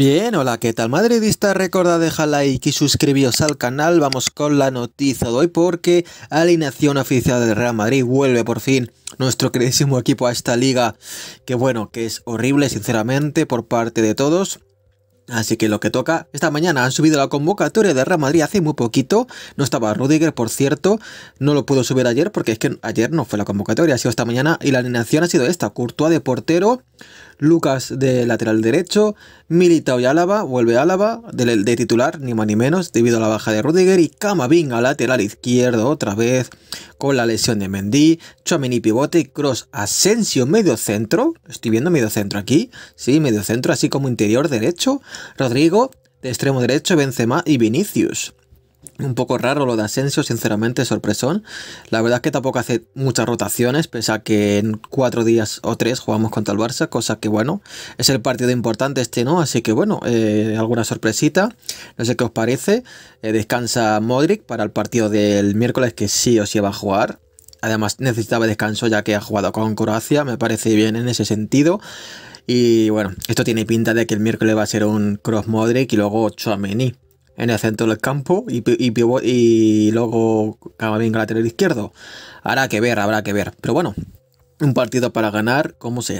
Bien, hola, ¿qué tal? Madridista, Recuerda dejar like y suscribiros al canal. Vamos con la noticia de hoy porque alineación oficial del Real Madrid vuelve por fin nuestro queridísimo equipo a esta liga. Que bueno, que es horrible, sinceramente, por parte de todos. Así que lo que toca, esta mañana han subido la convocatoria de Real Madrid hace muy poquito, no estaba Rudiger, por cierto, no lo pudo subir ayer porque es que ayer no fue la convocatoria, ha sido esta mañana y la alineación ha sido esta, Courtois de portero, Lucas de lateral derecho, Militao y Álava, vuelve Álava de, de, titular, ni más ni menos, debido a la baja de Rudiger, y a lateral izquierdo otra vez, con la lesión de Mendy, Chomini pivote, y Cross Asensio medio centro, estoy viendo medio centro aquí, sí, medio centro, así como interior derecho, Rodrigo de extremo derecho, Benzema y Vinicius un poco raro lo de Asensio, sinceramente, sorpresón. La verdad es que tampoco hace muchas rotaciones, pese a que en cuatro días o tres jugamos contra el Barça, cosa que bueno, es el partido importante este, ¿no? Así que bueno, eh, alguna sorpresita, no sé qué os parece. Eh, descansa Modric para el partido del miércoles que sí o sí va a jugar. Además necesitaba descanso ya que ha jugado con Croacia, me parece bien en ese sentido. Y bueno, esto tiene pinta de que el miércoles va a ser un cross Modric y luego Chouameni en el centro del campo y, y, y luego el lateral izquierdo. Habrá que ver, habrá que ver. Pero bueno, un partido para ganar, como sea.